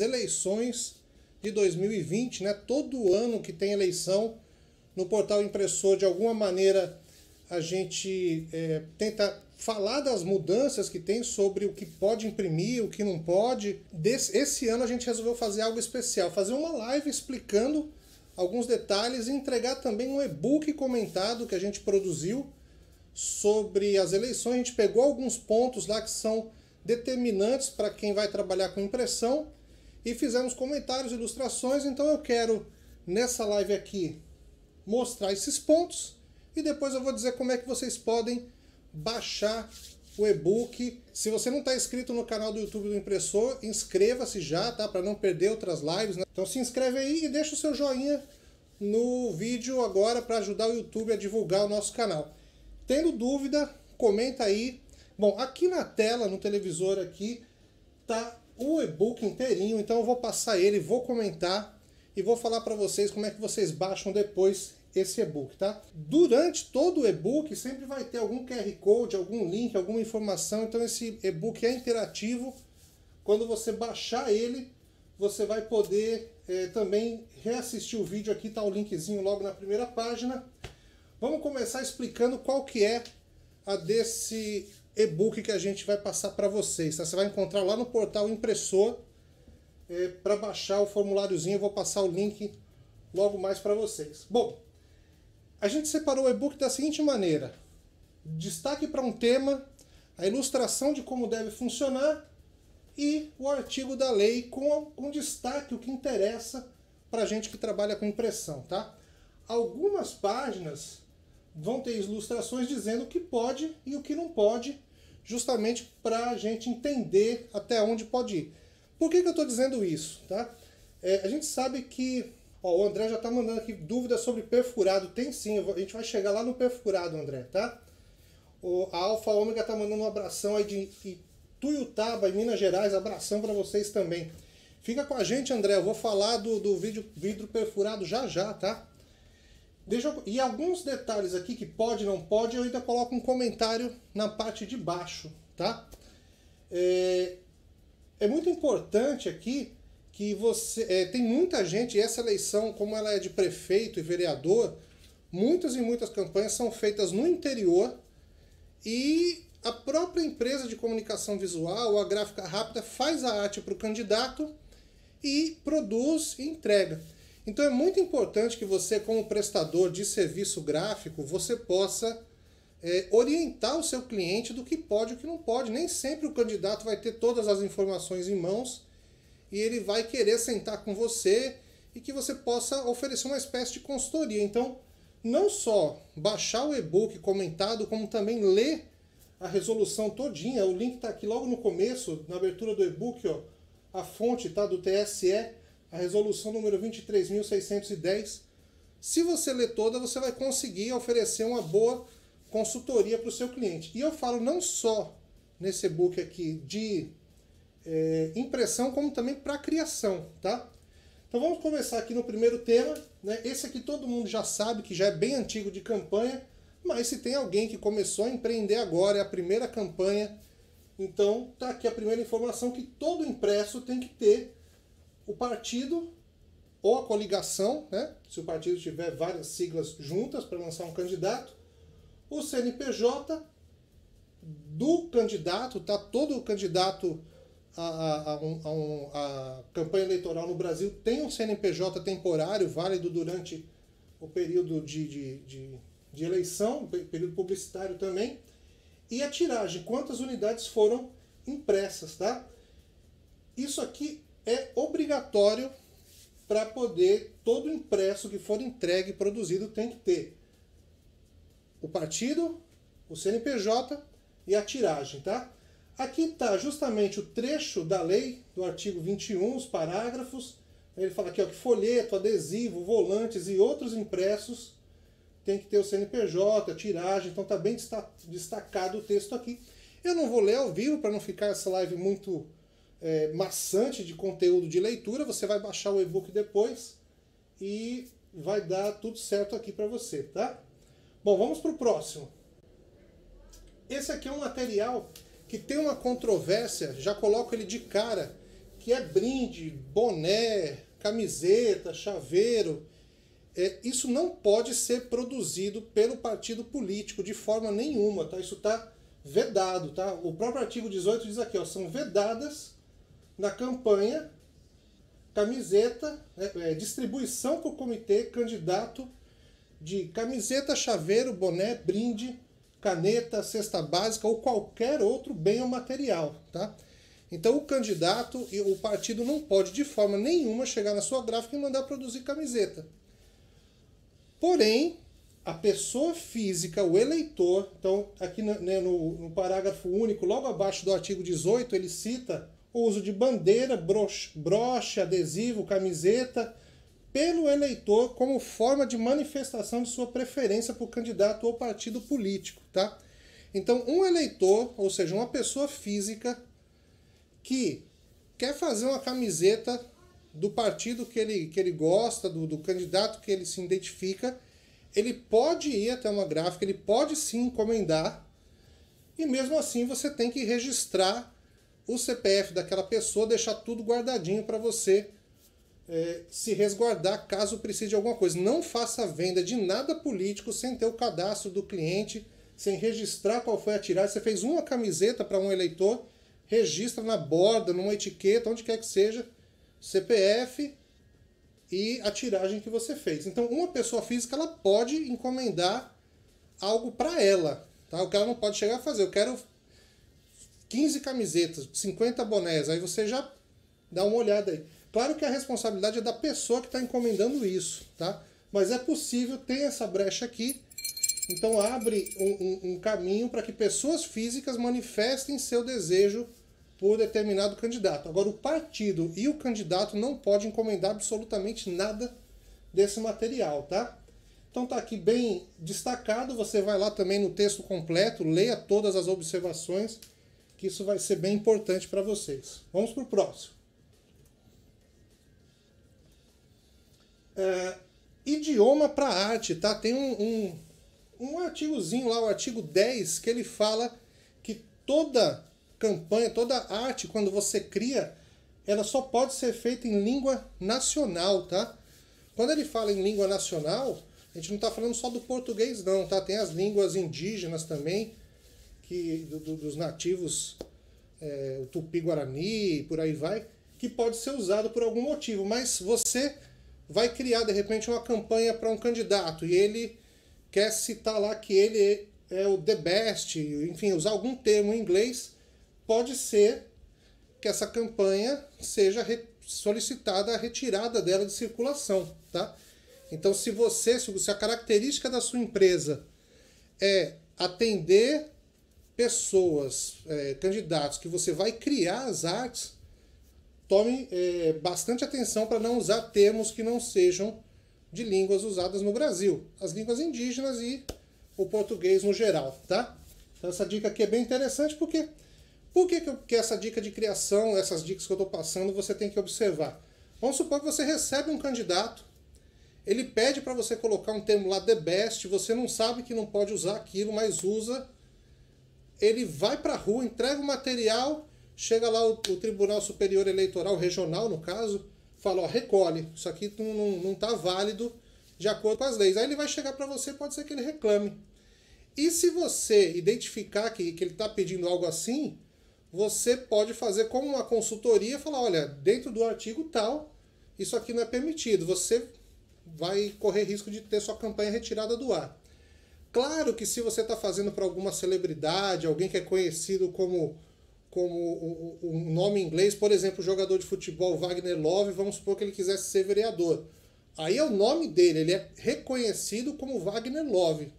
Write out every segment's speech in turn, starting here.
eleições de 2020, né? Todo ano que tem eleição no portal impressor, de alguma maneira a gente é, tenta falar das mudanças que tem sobre o que pode imprimir, o que não pode. esse ano a gente resolveu fazer algo especial, fazer uma live explicando alguns detalhes e entregar também um e-book comentado que a gente produziu sobre as eleições. A gente pegou alguns pontos lá que são determinantes para quem vai trabalhar com impressão e fizemos comentários, ilustrações. Então eu quero, nessa live aqui, mostrar esses pontos e depois eu vou dizer como é que vocês podem baixar o e-book. Se você não está inscrito no canal do YouTube do Impressor, inscreva-se já, tá? Para não perder outras lives. Né? Então se inscreve aí e deixa o seu joinha no vídeo agora para ajudar o YouTube a divulgar o nosso canal. Tendo dúvida, comenta aí. Bom, aqui na tela, no televisor aqui, tá o e-book inteirinho, então eu vou passar ele, vou comentar e vou falar para vocês como é que vocês baixam depois esse e-book, tá? Durante todo o e-book sempre vai ter algum QR Code, algum link, alguma informação, então esse e-book é interativo. Quando você baixar ele, você vai poder é, também reassistir o vídeo, aqui tá o linkzinho logo na primeira página. Vamos começar explicando qual que é a desse e-book que a gente vai passar para vocês. Tá? Você vai encontrar lá no portal impressor é, para baixar o formuláriozinho. Eu vou passar o link logo mais para vocês. Bom, a gente separou o e-book da seguinte maneira: destaque para um tema, a ilustração de como deve funcionar e o artigo da lei com um destaque o que interessa para gente que trabalha com impressão, tá? Algumas páginas vão ter ilustrações dizendo o que pode e o que não pode, justamente para a gente entender até onde pode ir. Por que, que eu estou dizendo isso? Tá? É, a gente sabe que. Ó, o André já está mandando aqui dúvidas sobre perfurado. Tem sim, vou, a gente vai chegar lá no perfurado, André, tá? O, a Alfa Ômega está mandando um abração aí de Ituiutaba, em Minas Gerais. Abração para vocês também. Fica com a gente, André. Eu vou falar do, do vídeo, vidro perfurado já já, tá? Deixa eu... E alguns detalhes aqui que pode, não pode, eu ainda coloco um comentário na parte de baixo, tá? É, é muito importante aqui que você... É, tem muita gente, e essa eleição, como ela é de prefeito e vereador, muitas e muitas campanhas são feitas no interior e a própria empresa de comunicação visual, a Gráfica Rápida, faz a arte para o candidato e produz e entrega. Então é muito importante que você, como prestador de serviço gráfico, você possa é, orientar o seu cliente do que pode e o que não pode. Nem sempre o candidato vai ter todas as informações em mãos e ele vai querer sentar com você e que você possa oferecer uma espécie de consultoria. Então, não só baixar o e-book comentado, como também ler a resolução todinha. O link está aqui logo no começo, na abertura do e-book, A fonte tá do TSE a resolução número 23.610. Se você ler toda, você vai conseguir oferecer uma boa consultoria para o seu cliente. E eu falo não só nesse e-book aqui de é, impressão, como também para criação, tá? Então vamos começar aqui no primeiro tema. Né? Esse aqui todo mundo já sabe que já é bem antigo de campanha, mas se tem alguém que começou a empreender agora, é a primeira campanha, então tá aqui a primeira informação que todo impresso tem que ter o partido ou a coligação, né? se o partido tiver várias siglas juntas para lançar um candidato, o CNPJ do candidato, tá? Todo candidato a, a, a, um, a, campanha eleitoral no Brasil tem um CNPJ temporário, válido durante o período de, de, de, de eleição, período publicitário também, e a tiragem, quantas unidades foram impressas, tá? Isso aqui é obrigatório para poder todo impresso que for entregue e produzido tem que ter o partido, o CNPJ e a tiragem, tá? Aqui está justamente o trecho da lei do artigo 21, os parágrafos. Ele fala aqui ó, que folheto, adesivo, volantes e outros impressos tem que ter o CNPJ, a tiragem, então está bem destacado o texto aqui. Eu não vou ler ao vivo para não ficar essa live muito é, maçante de conteúdo de leitura, você vai baixar o e-book depois e vai dar tudo certo aqui para você, tá? Bom, vamos para o próximo. Esse aqui é um material que tem uma controvérsia, já coloco ele de cara, que é brinde, boné, camiseta, chaveiro. É, isso não pode ser produzido pelo partido político de forma nenhuma, tá? Isso está vedado, tá? O próprio artigo 18 diz aqui, ó, são vedadas na campanha, camiseta, né, é, distribuição para o comitê, candidato de camiseta, chaveiro, boné, brinde, caneta, cesta básica ou qualquer outro bem ou material, tá? Então o candidato e o partido não pode de forma nenhuma chegar na sua gráfica e mandar produzir camiseta. Porém, a pessoa física, o eleitor, então aqui no, né, no, no parágrafo único, logo abaixo do artigo 18, ele cita o uso de bandeira, broche, broche, adesivo, camiseta, pelo eleitor como forma de manifestação de sua preferência por candidato ou partido político, tá? Então, um eleitor, ou seja, uma pessoa física que quer fazer uma camiseta do partido que ele, que ele gosta, do, do candidato que ele se identifica, ele pode ir até uma gráfica, ele pode se encomendar, e mesmo assim você tem que registrar o CPF daquela pessoa, deixar tudo guardadinho para você é, se resguardar caso precise de alguma coisa. Não faça venda de nada político sem ter o cadastro do cliente, sem registrar qual foi a tiragem. Você fez uma camiseta para um eleitor, registra na borda, numa etiqueta, onde quer que seja, CPF e a tiragem que você fez. Então, uma pessoa física ela pode encomendar algo para ela, tá? O que ela não pode chegar a fazer. Eu quero 15 camisetas, 50 bonés, aí você já dá uma olhada aí. Claro que a responsabilidade é da pessoa que está encomendando isso, tá? Mas é possível, tem essa brecha aqui, então abre um, um, um caminho para que pessoas físicas manifestem seu desejo por determinado candidato. Agora, o partido e o candidato não podem encomendar absolutamente nada desse material, tá? Então tá aqui bem destacado, você vai lá também no texto completo, leia todas as observações que isso vai ser bem importante para vocês. Vamos para o próximo. É, idioma para arte, tá? Tem um, um, um artigozinho lá, o artigo 10, que ele fala que toda campanha, toda arte, quando você cria, ela só pode ser feita em língua nacional, tá? Quando ele fala em língua nacional, a gente não está falando só do português não, tá? Tem as línguas indígenas também, que, do, do, dos nativos, é, o tupi-guarani, por aí vai, que pode ser usado por algum motivo, mas você vai criar de repente uma campanha para um candidato e ele quer citar lá que ele é o the best, enfim, usar algum termo em inglês, pode ser que essa campanha seja solicitada a retirada dela de circulação, tá? Então, se você, se a característica da sua empresa é atender pessoas, é, candidatos que você vai criar as artes, tome é, bastante atenção para não usar termos que não sejam de línguas usadas no Brasil, as línguas indígenas e o português no geral, tá? Então essa dica aqui é bem interessante porque por que, que essa dica de criação, essas dicas que eu estou passando, você tem que observar? Vamos supor que você recebe um candidato, ele pede para você colocar um termo lá, the best, você não sabe que não pode usar aquilo, mas usa ele vai para a rua, entrega o material, chega lá o, o, Tribunal Superior Eleitoral, regional no caso, fala, ó, recolhe, isso aqui não, não, não tá válido de acordo com as leis. Aí ele vai chegar para você, pode ser que ele reclame. E se você identificar que, que ele está pedindo algo assim, você pode fazer como uma consultoria, falar, olha, dentro do artigo tal, isso aqui não é permitido. Você vai correr risco de ter sua campanha retirada do ar. Claro que se você está fazendo para alguma celebridade, alguém que é conhecido como como um nome inglês, por exemplo, jogador de futebol Wagner Love, vamos supor que ele quisesse ser vereador. Aí é o nome dele, ele é reconhecido como Wagner Love.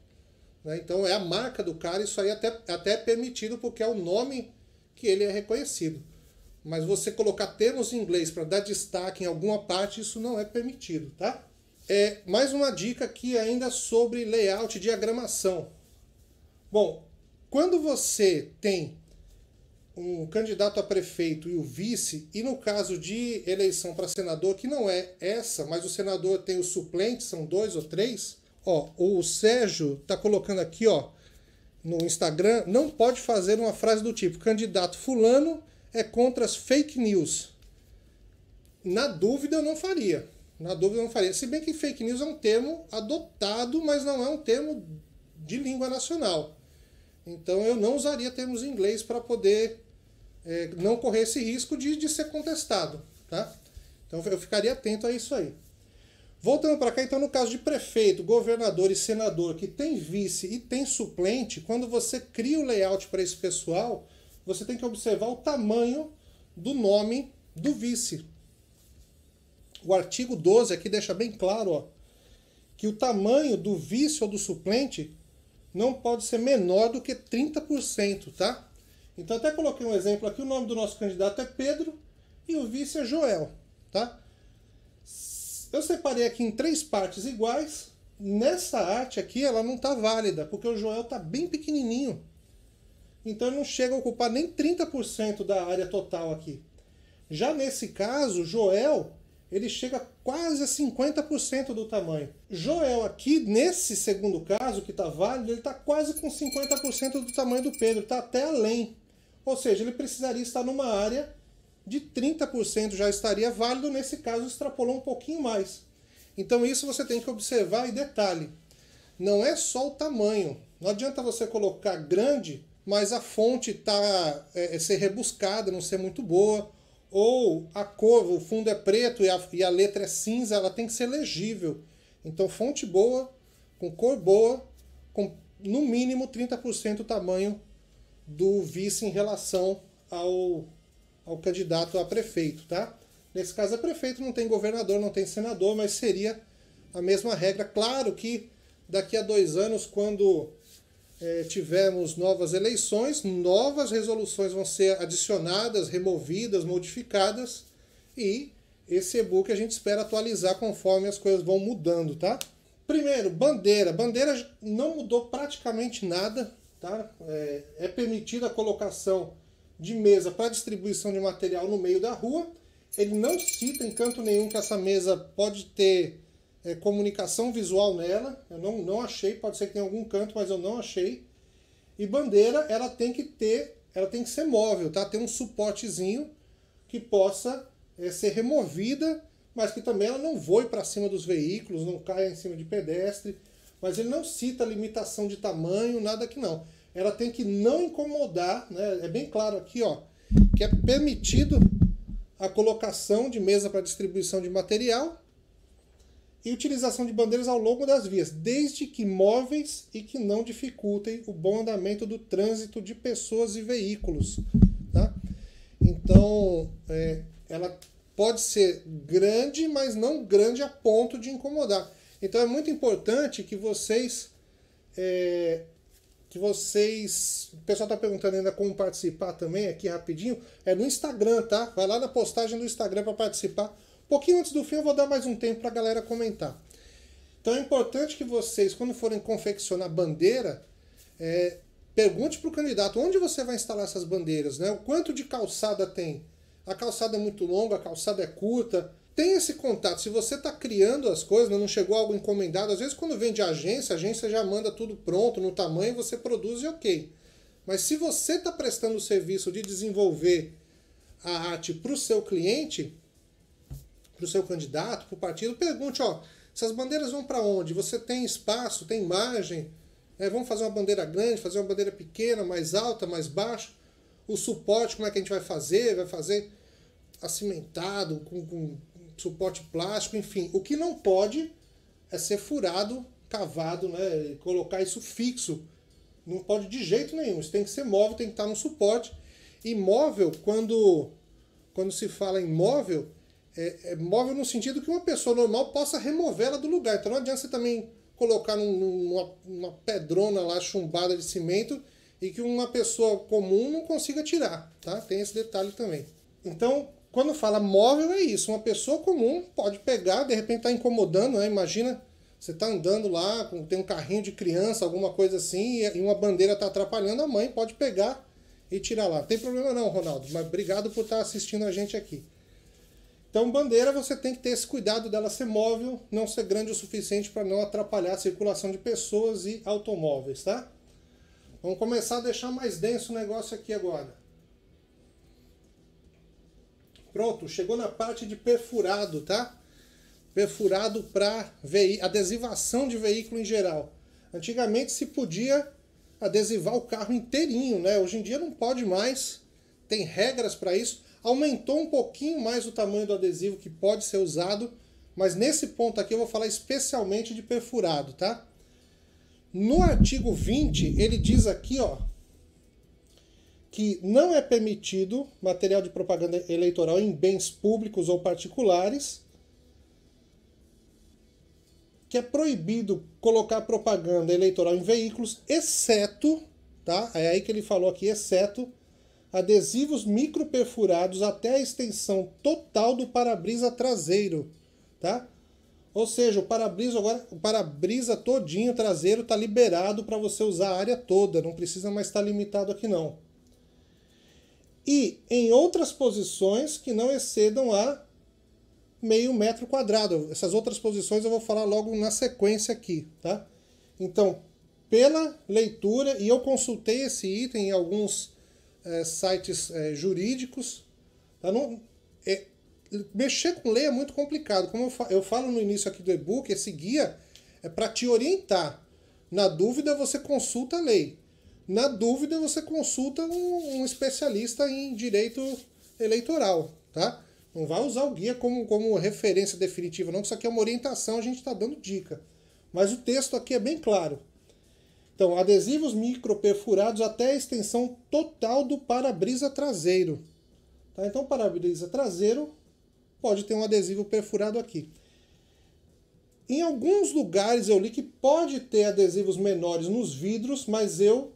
Né? Então é a marca do cara, isso aí até, até é permitido porque é o nome que ele é reconhecido. Mas você colocar termos em inglês para dar destaque em alguma parte, isso não é permitido, tá? É, mais uma dica aqui ainda sobre layout e diagramação. Bom, quando você tem um candidato a prefeito e o vice, e no caso de eleição para senador, que não é essa, mas o senador tem os suplentes, são dois ou três, ó, o Sérgio está colocando aqui, ó, no Instagram, não pode fazer uma frase do tipo: candidato fulano é contra as fake news. Na dúvida, eu não faria. Na dúvida, eu não faria. Se bem que fake news é um termo adotado, mas não é um termo de língua nacional. Então, eu não usaria termos em inglês para poder é, não correr esse risco de, de ser contestado. Tá? Então, eu ficaria atento a isso aí. Voltando para cá, então, no caso de prefeito, governador e senador que tem vice e tem suplente, quando você cria o layout para esse pessoal, você tem que observar o tamanho do nome do vice. O artigo 12 aqui deixa bem claro ó, que o tamanho do vice ou do suplente não pode ser menor do que 30%, tá? Então até coloquei um exemplo aqui, o nome do nosso candidato é Pedro e o vice é Joel, tá? Eu separei aqui em três partes iguais. Nessa arte aqui ela não está válida, porque o Joel está bem pequenininho. Então ele não chega a ocupar nem 30% da área total aqui. Já nesse caso, Joel ele chega quase a 50% do tamanho. Joel aqui, nesse segundo caso, que está válido, ele está quase com 50% do tamanho do Pedro, está até além. Ou seja, ele precisaria estar numa área de 30% já estaria válido, nesse caso extrapolou um pouquinho mais. Então isso você tem que observar e detalhe. Não é só o tamanho. Não adianta você colocar grande, mas a fonte tá, é, é ser rebuscada, não ser muito boa, ou a cor, o fundo é preto e a, e a letra é cinza, ela tem que ser legível. Então, fonte boa, com cor boa, com no mínimo 30% o tamanho do vice em relação ao, ao candidato a prefeito, tá? Nesse caso é prefeito, não tem governador, não tem senador, mas seria a mesma regra. Claro que daqui a dois anos, quando é, tivemos novas eleições, novas resoluções vão ser adicionadas, removidas, modificadas e esse e-book a gente espera atualizar conforme as coisas vão mudando, tá? Primeiro, bandeira. Bandeira não mudou praticamente nada, tá? É, é permitida a colocação de mesa para distribuição de material no meio da rua. Ele não cita em canto nenhum que essa mesa pode ter é, comunicação visual nela. Eu não, não achei, pode ser que tenha algum canto, mas eu não achei. E bandeira, ela tem que ter, ela tem que ser móvel, tá? Tem um suportezinho que possa é, ser removida, mas que também ela não voe para cima dos veículos, não caia em cima de pedestre. Mas ele não cita limitação de tamanho, nada que não. Ela tem que não incomodar, né? É bem claro aqui, ó, que é permitido a colocação de mesa para distribuição de material, e utilização de bandeiras ao longo das vias, desde que móveis e que não dificultem o bom andamento do trânsito de pessoas e veículos. Tá? Então, é, ela pode ser grande, mas não grande a ponto de incomodar. Então é muito importante que vocês. É, que vocês. O pessoal está perguntando ainda como participar também aqui rapidinho. É no Instagram, tá? Vai lá na postagem do Instagram para participar pouquinho antes do fim eu vou dar mais um tempo para a galera comentar. Então é importante que vocês, quando forem confeccionar bandeira, é, pergunte para o candidato onde você vai instalar essas bandeiras, né? O quanto de calçada tem? A calçada é muito longa, a calçada é curta. Tem esse contato. Se você está criando as coisas, né, não chegou algo encomendado, às vezes quando vem de agência, a agência já manda tudo pronto, no tamanho, você produz e ok. Mas se você está prestando o serviço de desenvolver a arte para o seu cliente, do seu candidato, para o partido, pergunte, ó, essas bandeiras vão para onde? Você tem espaço, tem margem? É, vamos fazer uma bandeira grande, fazer uma bandeira pequena, mais alta, mais baixa? O suporte, como é que a gente vai fazer? Vai fazer acimentado, com, com suporte plástico, enfim. O que não pode é ser furado, cavado, né? colocar isso fixo. Não pode de jeito nenhum. Isso tem que ser móvel, tem que estar no suporte. Imóvel, quando, quando se fala em móvel, é, é móvel no sentido que uma pessoa normal possa removê-la do lugar. Então não adianta você também colocar num, numa, numa pedrona lá chumbada de cimento e que uma pessoa comum não consiga tirar, tá? Tem esse detalhe também. Então, quando fala móvel é isso, uma pessoa comum pode pegar, de repente tá incomodando, né? Imagina você tá andando lá, tem um carrinho de criança, alguma coisa assim, e uma bandeira tá atrapalhando a mãe, pode pegar e tirar lá. Não tem problema não, Ronaldo, mas obrigado por estar tá assistindo a gente aqui. Então, bandeira você tem que ter esse cuidado dela ser móvel, não ser grande o suficiente para não atrapalhar a circulação de pessoas e automóveis, tá? Vamos começar a deixar mais denso o negócio aqui agora. Pronto, chegou na parte de perfurado, tá? Perfurado para adesivação de veículo em geral. Antigamente se podia adesivar o carro inteirinho, né? Hoje em dia não pode mais. Tem regras para isso aumentou um pouquinho mais o tamanho do adesivo que pode ser usado, mas nesse ponto aqui eu vou falar especialmente de perfurado, tá? No artigo 20, ele diz aqui, ó, que não é permitido material de propaganda eleitoral em bens públicos ou particulares, que é proibido colocar propaganda eleitoral em veículos, exceto, tá? É aí que ele falou aqui, exceto adesivos microperfurados até a extensão total do para-brisa traseiro, tá? Ou seja, o para-brisa agora, o para-brisa todinho traseiro está liberado para você usar a área toda, não precisa mais estar tá limitado aqui não. E em outras posições que não excedam a meio metro quadrado. Essas outras posições eu vou falar logo na sequência aqui, tá? Então, pela leitura, e eu consultei esse item em alguns é, sites é, jurídicos. Tá? Não, é, mexer com lei é muito complicado. Como eu, fa eu falo no início aqui do e-book, esse guia é para te orientar. Na dúvida, você consulta a lei. Na dúvida, você consulta um, um, especialista em direito eleitoral, tá? Não vai usar o guia como, como referência definitiva, não, que isso aqui é uma orientação, a gente está dando dica. Mas o texto aqui é bem claro. Então, adesivos microperfurados até a extensão total do para-brisa traseiro. Tá? Então, o para-brisa traseiro pode ter um adesivo perfurado aqui. Em alguns lugares eu li que pode ter adesivos menores nos vidros, mas eu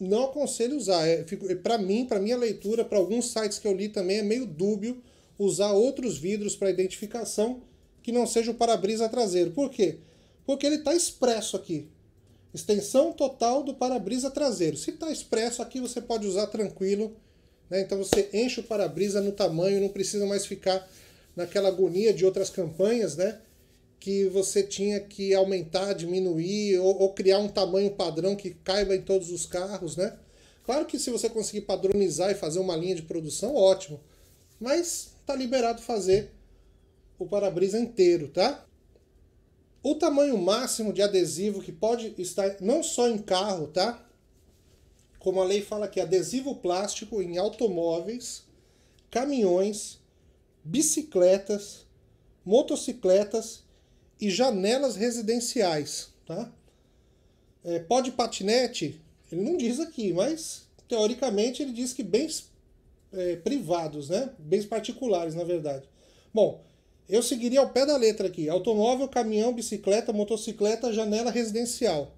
não aconselho usar. É, é para mim, para minha leitura, para alguns sites que eu li também é meio dúbio usar outros vidros para identificação que não seja o para-brisa traseiro. Por quê? Porque ele está expresso aqui. Extensão total do para-brisa traseiro. Se está expresso aqui, você pode usar tranquilo. Né? Então você enche o para-brisa no tamanho, não precisa mais ficar naquela agonia de outras campanhas, né? Que você tinha que aumentar, diminuir ou, ou criar um tamanho padrão que caiba em todos os carros, né? Claro que se você conseguir padronizar e fazer uma linha de produção, ótimo. Mas está liberado fazer o para-brisa inteiro, tá? O tamanho máximo de adesivo que pode estar não só em carro, tá? Como a lei fala aqui, adesivo plástico em automóveis, caminhões, bicicletas, motocicletas e janelas residenciais, tá? É, pó patinete, ele não diz aqui, mas teoricamente ele diz que bens é, privados, né? Bens particulares, na verdade. Bom, eu seguiria ao pé da letra aqui: automóvel, caminhão, bicicleta, motocicleta, janela residencial.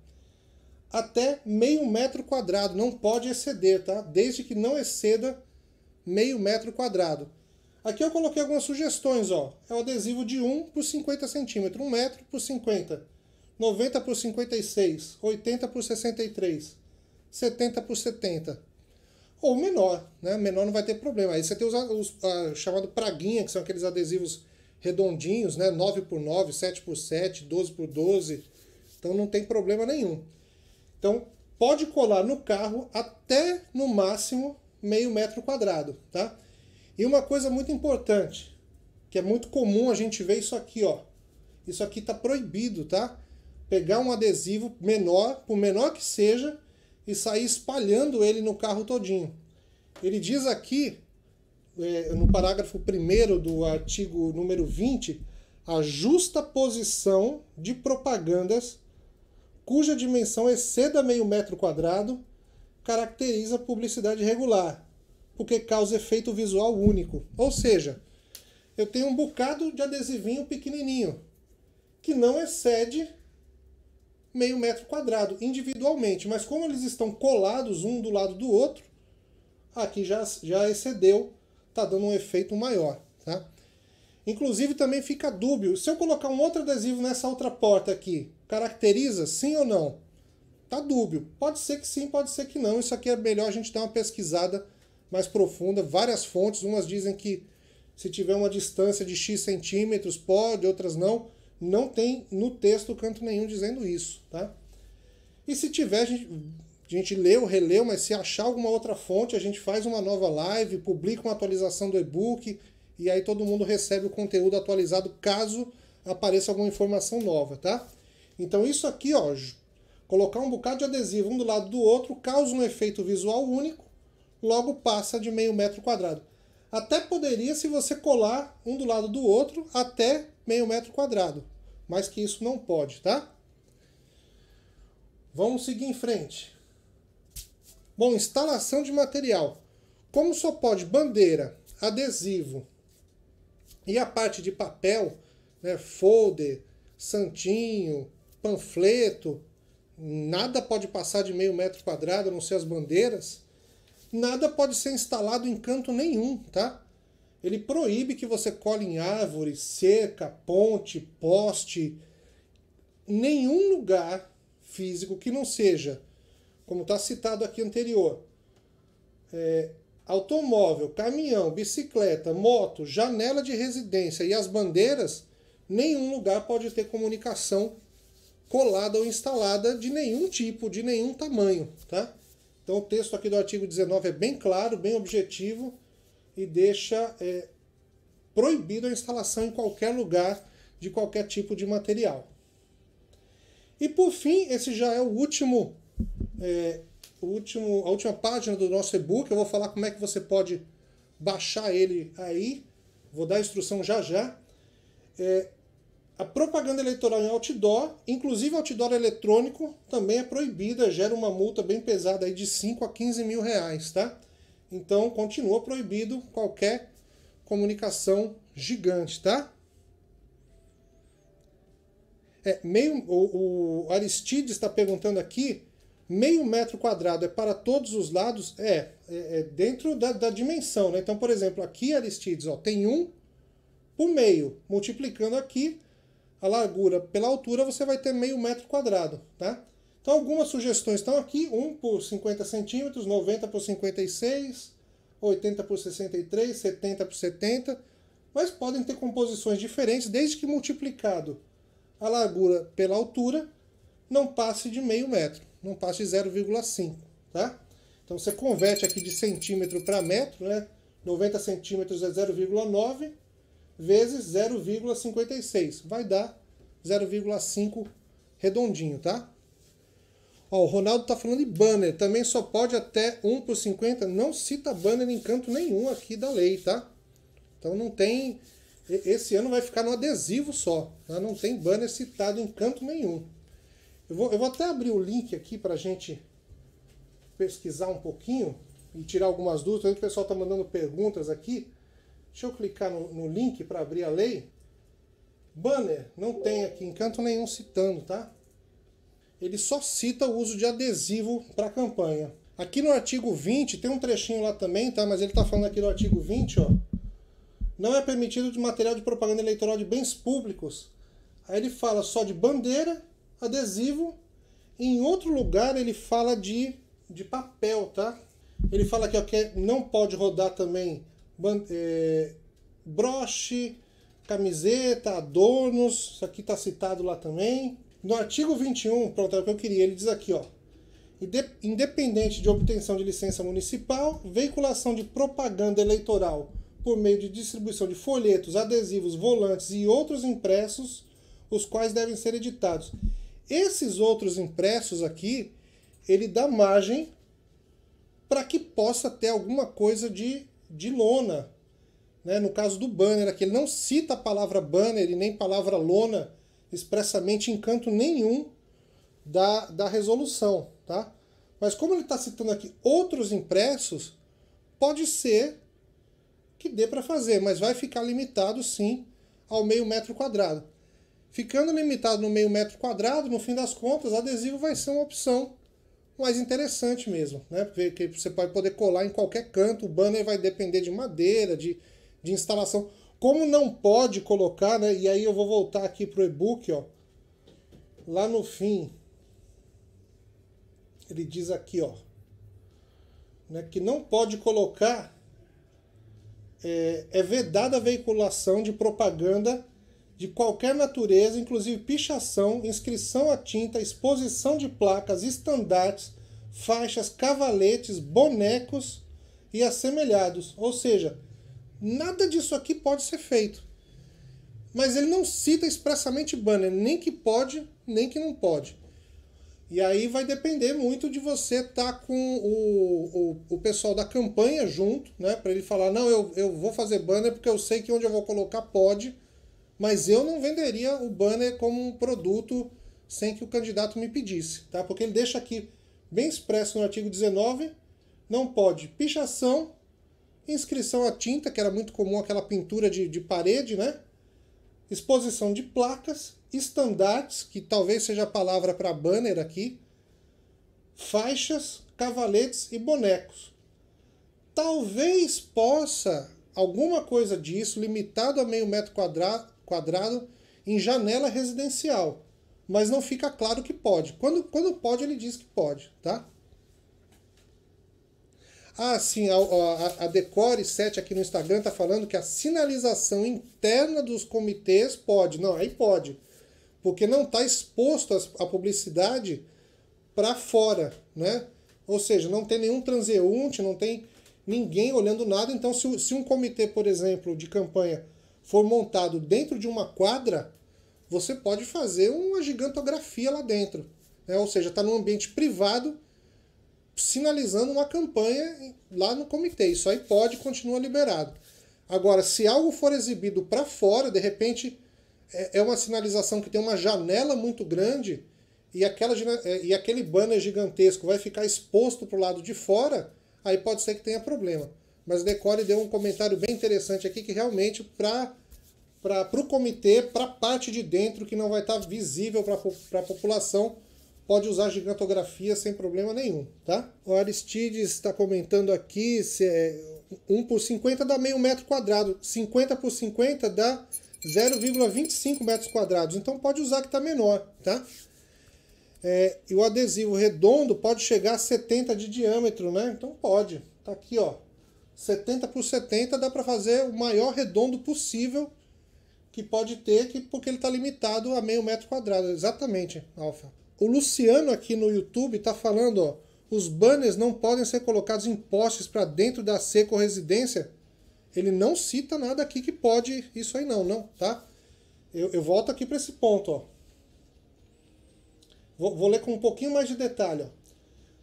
Até meio metro quadrado, não pode exceder, tá? Desde que não exceda meio metro quadrado. Aqui eu coloquei algumas sugestões, ó. É o adesivo de 1 por 50 centímetros, 1 metro por 50, 90 por 56, 80 por 63, 70 por 70. Ou menor, né? Menor não vai ter problema. Aí você tem os, os a, chamado praguinha, que são aqueles adesivos redondinhos, né? 9 por 9, 7 por 7, 12 por 12. Então não tem problema nenhum. Então pode colar no carro até no máximo meio metro quadrado, tá? E uma coisa muito importante, que é muito comum a gente ver isso aqui, ó. Isso aqui tá proibido, tá? Pegar um adesivo menor, por menor que seja, e sair espalhando ele no carro todinho. Ele diz aqui é, no parágrafo 1 do artigo número 20, a justa posição de propagandas cuja dimensão exceda meio metro quadrado caracteriza a publicidade regular, porque causa efeito visual único. Ou seja, eu tenho um bocado de adesivinho pequenininho que não excede meio metro quadrado individualmente, mas como eles estão colados um do lado do outro, aqui já, já excedeu está dando um efeito maior. Tá? Inclusive também fica dúbio, se eu colocar um outro adesivo nessa outra porta aqui, caracteriza sim ou não? Tá dúbio, pode ser que sim, pode ser que não, isso aqui é melhor a gente dar uma pesquisada mais profunda, várias fontes, umas dizem que se tiver uma distância de X centímetros pode, outras não, não tem no texto canto nenhum dizendo isso, tá? E se tiver, a gente a gente leu, releu, mas se achar alguma outra fonte, a gente faz uma nova live, publica uma atualização do e-book e aí todo mundo recebe o conteúdo atualizado caso apareça alguma informação nova, tá? Então isso aqui, ó, colocar um bocado de adesivo um do lado do outro causa um efeito visual único, logo passa de meio metro quadrado. Até poderia se você colar um do lado do outro até meio metro quadrado, mas que isso não pode, tá? Vamos seguir em frente. Bom, instalação de material. Como só pode bandeira, adesivo e a parte de papel, né, folder, santinho, panfleto, nada pode passar de meio metro quadrado, a não ser as bandeiras. Nada pode ser instalado em canto nenhum, tá? Ele proíbe que você cole em árvore, cerca, ponte, poste, nenhum lugar físico que não seja como está citado aqui anterior, é, automóvel, caminhão, bicicleta, moto, janela de residência e as bandeiras, nenhum lugar pode ter comunicação colada ou instalada de nenhum tipo, de nenhum tamanho, tá? Então o texto aqui do artigo 19 é bem claro, bem objetivo e deixa é, proibido a instalação em qualquer lugar de qualquer tipo de material. E por fim, esse já é o último é, último, a última página do nosso e-book. Eu vou falar como é que você pode baixar ele aí. Vou dar a instrução já já. É, a propaganda eleitoral em outdoor, inclusive outdoor eletrônico, também é proibida, gera uma multa bem pesada aí de 5 a 15 mil reais, tá? Então continua proibido qualquer comunicação gigante, tá? É, meio, o, o Aristides está perguntando aqui Meio metro quadrado é para todos os lados? É, é, é dentro da, da dimensão. Né? Então, por exemplo, aqui Aristides ó, tem um por meio. Multiplicando aqui a largura pela altura, você vai ter meio metro quadrado. Tá? Então, algumas sugestões estão aqui: 1 por 50 centímetros, 90 por 56, 80 por 63, 70 por 70. Mas podem ter composições diferentes, desde que multiplicado a largura pela altura não passe de meio metro não passa de 0,5, tá? Então você converte aqui de centímetro para metro, né? 90 centímetros é 0,9 vezes 0,56. Vai dar 0,5 redondinho, tá? Ó, o Ronaldo tá falando de banner. Também só pode até 1 por 50. Não cita banner em canto nenhum aqui da lei, tá? Então não tem... Esse ano vai ficar no adesivo só. Tá? Não tem banner citado em canto nenhum. Eu vou, eu vou até abrir o link aqui para a gente pesquisar um pouquinho e tirar algumas dúvidas. O pessoal está mandando perguntas aqui. Deixa eu clicar no, no link para abrir a lei. Banner não tem aqui encanto nenhum citando, tá? Ele só cita o uso de adesivo para campanha. Aqui no artigo 20, tem um trechinho lá também, tá? Mas ele está falando aqui do artigo 20, ó. Não é permitido de material de propaganda eleitoral de bens públicos. Aí ele fala só de bandeira, adesivo. Em outro lugar ele fala de, de papel, tá? Ele fala que não pode rodar também é, broche, camiseta, adornos. Isso aqui está citado lá também. No artigo 21, pronto, é o que eu queria. Ele diz aqui, ó. Independente de obtenção de licença municipal, veiculação de propaganda eleitoral por meio de distribuição de folhetos, adesivos, volantes e outros impressos, os quais devem ser editados. Esses outros impressos aqui, ele dá margem para que possa ter alguma coisa de, de lona. Né? No caso do banner aqui, ele não cita a palavra banner e nem palavra lona expressamente em canto nenhum da, da resolução. Tá? Mas como ele está citando aqui outros impressos, pode ser que dê para fazer, mas vai ficar limitado sim ao meio metro quadrado. Ficando limitado no meio metro quadrado, no fim das contas, adesivo vai ser uma opção mais interessante mesmo, né? Porque você pode poder colar em qualquer canto, o banner vai depender de madeira, de, de instalação. Como não pode colocar, né? E aí eu vou voltar aqui pro e-book, ó. Lá no fim, ele diz aqui, ó, né, que não pode colocar, é, é vedada a veiculação de propaganda de qualquer natureza, inclusive pichação, inscrição à tinta, exposição de placas, estandartes, faixas, cavaletes, bonecos e assemelhados. Ou seja, nada disso aqui pode ser feito. Mas ele não cita expressamente banner, nem que pode, nem que não pode. E aí vai depender muito de você estar tá com o, o, o, pessoal da campanha junto, né? Para ele falar, não, eu, eu vou fazer banner porque eu sei que onde eu vou colocar pode mas eu não venderia o banner como um produto sem que o candidato me pedisse, tá? Porque ele deixa aqui bem expresso no artigo 19, não pode pichação, inscrição à tinta, que era muito comum aquela pintura de, de parede, né? Exposição de placas, estandartes, que talvez seja a palavra para banner aqui, faixas, cavaletes e bonecos. Talvez possa alguma coisa disso, limitado a meio metro quadrado, quadrado em janela residencial, mas não fica claro que pode. Quando, quando pode, ele diz que pode, tá? Ah, sim, a, a, a Decore 7 aqui no Instagram está falando que a sinalização interna dos comitês pode. Não, aí pode. Porque não está exposto a, publicidade para fora, né? Ou seja, não tem nenhum transeunte, não tem ninguém olhando nada. Então, se, se um comitê, por exemplo, de campanha for montado dentro de uma quadra, você pode fazer uma gigantografia lá dentro. Né? Ou seja, está num ambiente privado, sinalizando uma campanha lá no comitê. Isso aí pode, continua liberado. Agora, se algo for exibido para fora, de repente é, é uma sinalização que tem uma janela muito grande e, aquela, é, e aquele banner gigantesco vai ficar exposto para o lado de fora, aí pode ser que tenha problema. Mas o Decore deu um comentário bem interessante aqui que realmente para para o comitê, para a parte de dentro que não vai estar tá visível para a população, pode usar gigantografia sem problema nenhum, tá? O Aristides está comentando aqui se é 1 por 50 dá meio metro quadrado, 50 por 50 dá 0,25 metros quadrados, então pode usar que está menor, tá? É, e o adesivo redondo pode chegar a 70 de diâmetro, né? Então pode, tá aqui ó, 70 por 70 dá para fazer o maior redondo possível que pode ter, que, porque ele está limitado a meio metro quadrado. Exatamente, Alfa. O Luciano aqui no YouTube está falando, ó, os banners não podem ser colocados em postes para dentro da seco residência. Ele não cita nada aqui que pode isso aí não, não, tá? Eu, eu volto aqui para esse ponto, ó. Vou, vou, ler com um pouquinho mais de detalhe, ó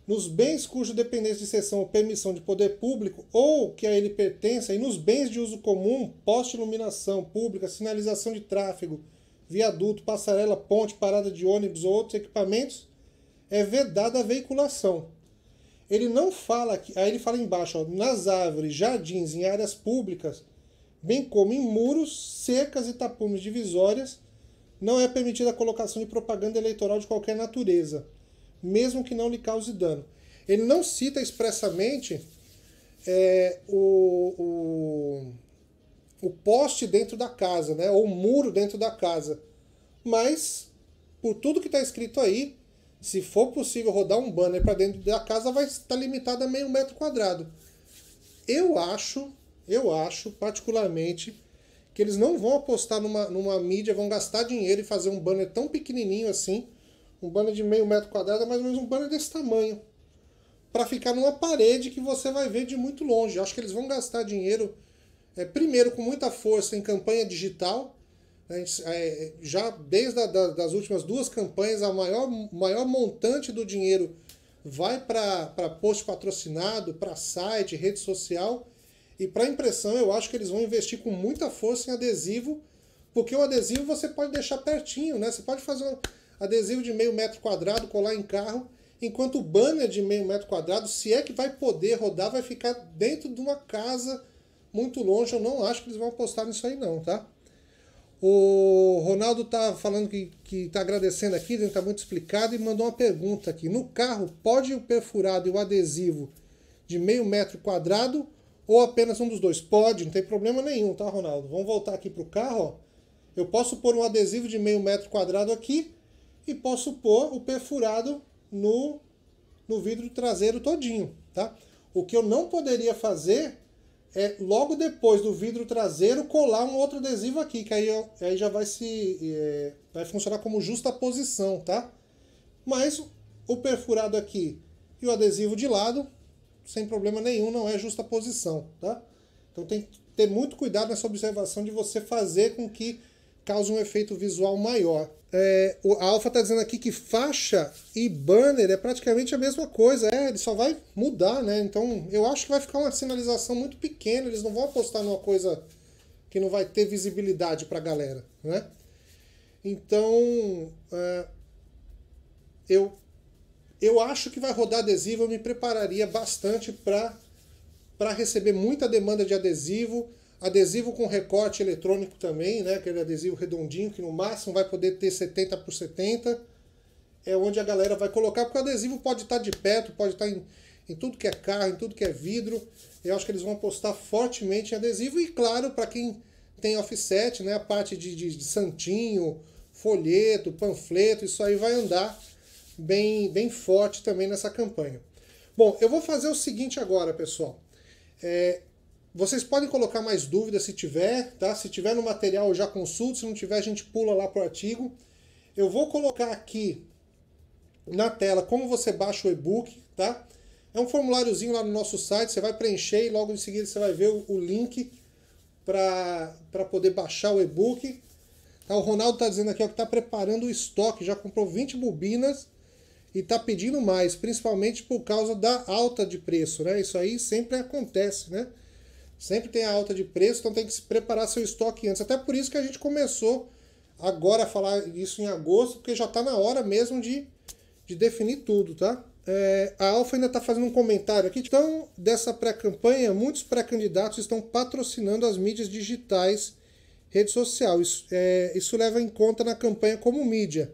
nos bens cuja dependência de sessão ou permissão de poder público ou que a ele pertença, e nos bens de uso comum, poste iluminação pública, sinalização de tráfego, viaduto, passarela, ponte, parada de ônibus ou outros equipamentos, é vedada a veiculação. Ele não fala aqui, aí ele fala embaixo, ó, nas árvores, jardins, em áreas públicas, bem como em muros, cercas e tapumes divisórias, não é permitida a colocação de propaganda eleitoral de qualquer natureza mesmo que não lhe cause dano. Ele não cita expressamente é, o, o, o poste dentro da casa, né? ou o muro dentro da casa. Mas, por tudo que está escrito aí, se for possível rodar um banner para dentro da casa, vai estar tá limitado a meio metro quadrado. Eu acho, eu acho particularmente que eles não vão apostar numa, numa mídia, vão gastar dinheiro e fazer um banner tão pequenininho assim um banner de meio metro quadrado é mais ou menos um banner desse tamanho. Para ficar numa parede que você vai ver de muito longe. acho que eles vão gastar dinheiro, é, primeiro, com muita força em campanha digital. Gente, é, já desde a, da, das últimas duas campanhas, a maior, maior montante do dinheiro vai para post patrocinado, para site, rede social. E para impressão, eu acho que eles vão investir com muita força em adesivo, porque o adesivo você pode deixar pertinho, né? Você pode fazer uma adesivo de meio metro quadrado, colar em carro, enquanto o banner de meio metro quadrado, se é que vai poder rodar, vai ficar dentro de uma casa muito longe. Eu não acho que eles vão apostar nisso aí não, tá? O Ronaldo tá falando que, que tá agradecendo aqui, está muito explicado, e mandou uma pergunta aqui. No carro, pode o perfurado e o adesivo de meio metro quadrado ou apenas um dos dois? Pode, não tem problema nenhum, tá, Ronaldo? Vamos voltar aqui para o carro, ó. Eu posso pôr um adesivo de meio metro quadrado aqui e posso pôr o perfurado no, no vidro traseiro todinho, tá? O que eu não poderia fazer é logo depois do vidro traseiro colar um outro adesivo aqui, que aí, eu, aí já vai se é, vai funcionar como justa posição, tá? Mas o perfurado aqui e o adesivo de lado, sem problema nenhum, não é justa posição, tá? Então tem que ter muito cuidado nessa observação de você fazer com que causa um efeito visual maior. É, o, a Alpha está dizendo aqui que faixa e banner é praticamente a mesma coisa, é, ele só vai mudar, né? Então eu acho que vai ficar uma sinalização muito pequena, eles não vão apostar numa coisa que não vai ter visibilidade para a galera, né? Então é, eu, eu acho que vai rodar adesivo, eu me prepararia bastante para receber muita demanda de adesivo Adesivo com recorte eletrônico também, né? Aquele adesivo redondinho que no máximo vai poder ter 70 por 70. É onde a galera vai colocar, porque o adesivo pode estar de perto, pode estar em, em tudo que é carro, em tudo que é vidro. Eu acho que eles vão apostar fortemente em adesivo. E claro, para quem tem offset, né? A parte de, de, de santinho, folheto, panfleto, isso aí vai andar bem, bem forte também nessa campanha. Bom, eu vou fazer o seguinte agora, pessoal. É, vocês podem colocar mais dúvidas se tiver, tá? Se tiver no material eu já consulto, se não tiver a gente pula lá para o artigo. Eu vou colocar aqui na tela como você baixa o e-book, tá? É um formuláriozinho lá no nosso site, você vai preencher e logo em seguida você vai ver o, link para poder baixar o e-book. Tá, o Ronaldo está dizendo aqui ó, que está preparando o estoque, já comprou 20 bobinas e está pedindo mais, principalmente por causa da alta de preço, né? Isso aí sempre acontece, né? Sempre tem a alta de preço, então tem que se preparar seu estoque antes. Até por isso que a gente começou agora a falar isso em agosto, porque já está na hora mesmo de, de definir tudo, tá? É, a Alfa ainda está fazendo um comentário aqui. Então, dessa pré-campanha, muitos pré-candidatos estão patrocinando as mídias digitais, rede social. Isso, é, isso leva em conta na campanha como mídia.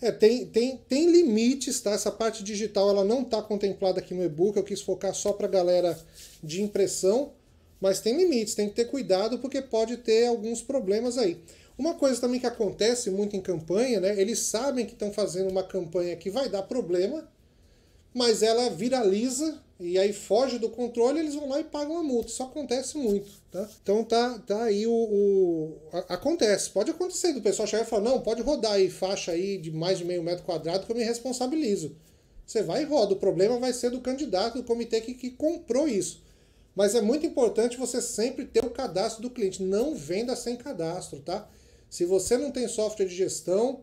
É, tem, tem, tem limites, tá? Essa parte digital ela não está contemplada aqui no e-book. Eu quis focar só para a galera de impressão. Mas tem limites, tem que ter cuidado porque pode ter alguns problemas aí. Uma coisa também que acontece muito em campanha, né? Eles sabem que estão fazendo uma campanha que vai dar problema, mas ela viraliza e aí foge do controle, eles vão lá e pagam a multa. Isso acontece muito, tá? Então tá, tá aí o, o... Acontece, pode acontecer do pessoal chegar e falar, não, pode rodar aí faixa aí de mais de meio metro quadrado que eu me responsabilizo. Você vai e roda, o problema vai ser do candidato, do comitê que, que comprou isso. Mas é muito importante você sempre ter o cadastro do cliente. Não venda sem cadastro, tá? Se você não tem software de gestão,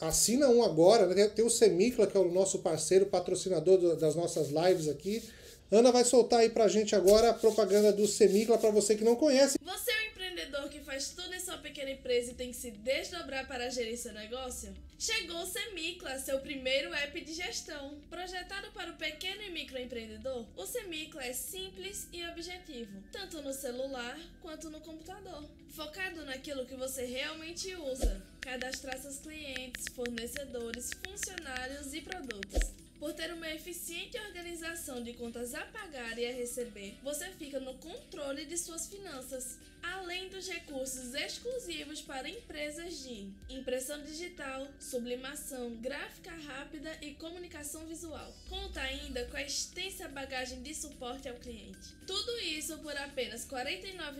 assina um agora. Né? Tem o Semicla, que é o nosso parceiro patrocinador das nossas lives aqui. Ana vai soltar aí pra gente agora a propaganda do Semicla para você que não conhece. Você é um empreendedor que faz tudo em sua pequena empresa e tem que se desdobrar para gerir seu negócio? Chegou o Semicla, seu primeiro app de gestão. Projetado para o pequeno e microempreendedor, o Semicla é simples e objetivo, tanto no celular quanto no computador. Focado naquilo que você realmente usa, cadastrar seus clientes, fornecedores, funcionários e produtos. Por ter uma eficiente organização de contas a pagar e a receber, você fica no controle de suas finanças, além dos recursos exclusivos para empresas de impressão digital, sublimação, gráfica rápida e comunicação visual. Conta ainda com a extensa bagagem de suporte ao cliente. Tudo isso por apenas R$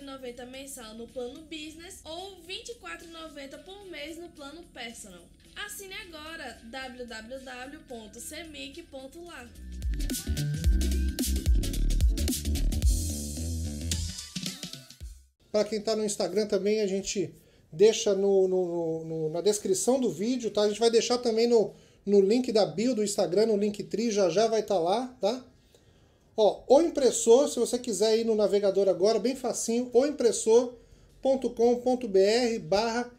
49,90 mensal no plano Business ou R$ 24,90 por mês no plano Personal. Assine agora www.semic.la. Para quem está no Instagram também, a gente deixa no, no, no, na descrição do vídeo, tá? A gente vai deixar também no, no link da bio do Instagram, no Linktree, já já vai estar tá lá, tá? Ó, o impressor, se você quiser ir no navegador agora, bem facinho, oimpressor.com.br barra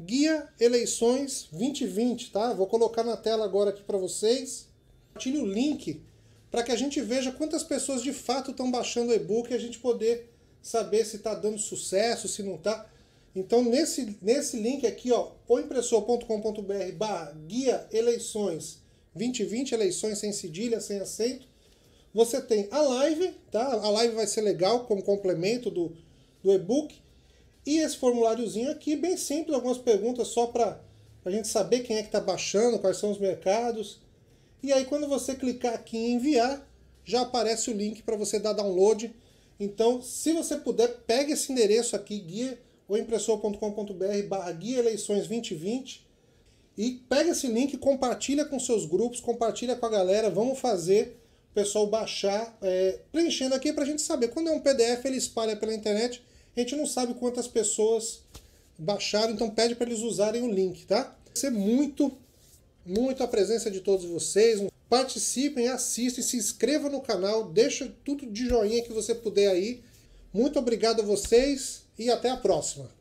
Guia Eleições 2020, tá? Vou colocar na tela agora aqui para vocês. Tire o link para que a gente veja quantas pessoas de fato estão baixando o e-book e a gente poder saber se está dando sucesso, se não está. Então, nesse, nesse link aqui, ó, oimpressor.com.br barra guia eleições 2020, eleições sem cedilha, sem acento. Você tem a live, tá? A live vai ser legal como complemento do, do e-book. E esse formuláriozinho aqui, bem simples, algumas perguntas só para a gente saber quem é que está baixando, quais são os mercados. E aí quando você clicar aqui em enviar, já aparece o link para você dar download. Então, se você puder, pegue esse endereço aqui, guia ou impressor.com.br barra guia eleições 2020 e pega esse link, compartilha com seus grupos, compartilha com a galera, vamos fazer o pessoal baixar, é, preenchendo aqui para a gente saber. Quando é um PDF, ele espalha pela internet a gente não sabe quantas pessoas baixaram, então pede para eles usarem o link, tá? Ser muito, muito a presença de todos vocês. Participem, assistem, se inscreva no canal, deixa tudo de joinha que você puder aí. Muito obrigado a vocês e até a próxima.